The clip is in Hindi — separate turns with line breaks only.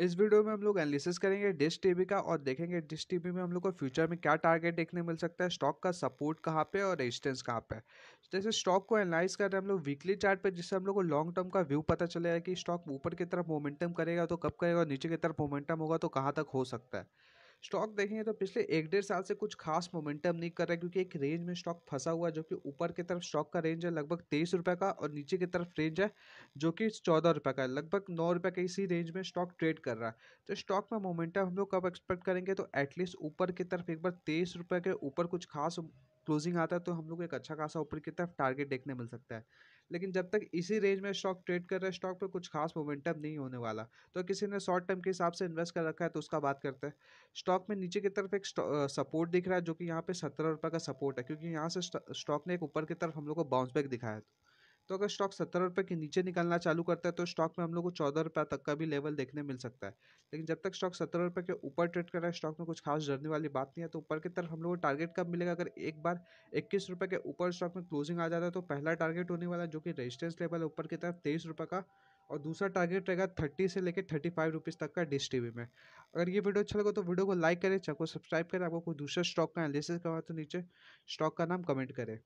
इस वीडियो में हम लोग एनालिसिस करेंगे डिश टीवी का और देखेंगे डिश टीवी में हम लोग को फ्यूचर में क्या टारगेट देखने मिल सकता है स्टॉक का सपोर्ट कहाँ पे और रेजिस्टेंस कहाँ पे जैसे तो स्टॉक को एनालाइज कर रहे हैं हम लोग वीकली चार्ट पे जिससे हम लोग को लॉन्ग टर्म का व्यू पता चलेगा कि स्टॉक ऊपर की तरफ मोमेंटम करेगा तो कब करेगा और नीचे की तरफ मोमेंटम होगा तो कहाँ तक हो सकता है स्टॉक देखेंगे तो पिछले एक डेढ़ साल से कुछ खास मोमेंटम नहीं कर रहा क्योंकि एक रेंज में स्टॉक फंसा हुआ है जो कि ऊपर की तरफ स्टॉक का रेंज है लगभग तेईस रुपये का और नीचे की तरफ रेंज है जो कि चौदह रुपये का है लगभग नौ रुपये के इसी रेंज में स्टॉक ट्रेड कर रहा है तो स्टॉक में मोमेंटम हम लोग कब एक्सपेक्ट करेंगे तो एटलीस्ट ऊपर की तरफ एक बार तेईस रुपये के ऊपर कुछ खास क्लोजिंग आता है तो हम लोग को एक अच्छा खासा ऊपर की तरफ टारगेट देखने मिल सकता है लेकिन जब तक इसी रेंज में स्टॉक ट्रेड कर रहा है स्टॉक पर कुछ खास मोमेंटम नहीं होने वाला तो किसी ने शॉर्ट टर्म के हिसाब से इन्वेस्ट कर रखा है तो उसका बात करते हैं स्टॉक में नीचे की तरफ एक सपोर्ट दिख रहा है जो कि यहाँ पे सत्रह रुपये का सपोर्ट है क्योंकि यहाँ से स्टॉक ने एक ऊपर की तरफ हम लोग को बाउंस बैक दिखाया है तो अगर स्टॉक सत्रह रुपये के नीचे निकलना चालू करता है तो स्टॉक में हम लोग को चौदह रुपये तक का भी लेवल देखने मिल सकता है लेकिन जब तक स्टॉक सत्तर रुपये के ऊपर ट्रेड कर रहा है स्टॉक में कुछ खास डरने वाली बात नहीं है तो ऊपर की तरफ हम लोग को टारगेट कब मिलेगा अगर एक बार इक्कीस रुपये के ऊपर स्टॉक में क्लोजिंग आ जाता है तो पहला टारगेट होने वाला जो कि रेजिस्टेंस लेवल है ऊपर की तरफ तेईस रुपये का और दूसरा टारगेट रहेगा थर्टी से लेकर थर्टी फाइव रुपीज़ तक का डिश टी में अगर ये वीडियो अच्छा लगा तो वीडियो को लाइक करें चैनल को सब्सक्राइब करें आपको कोई दूसरा स्टॉक का एनालिसिस करवा तो नीचे स्टॉक का नाम कमेंट करें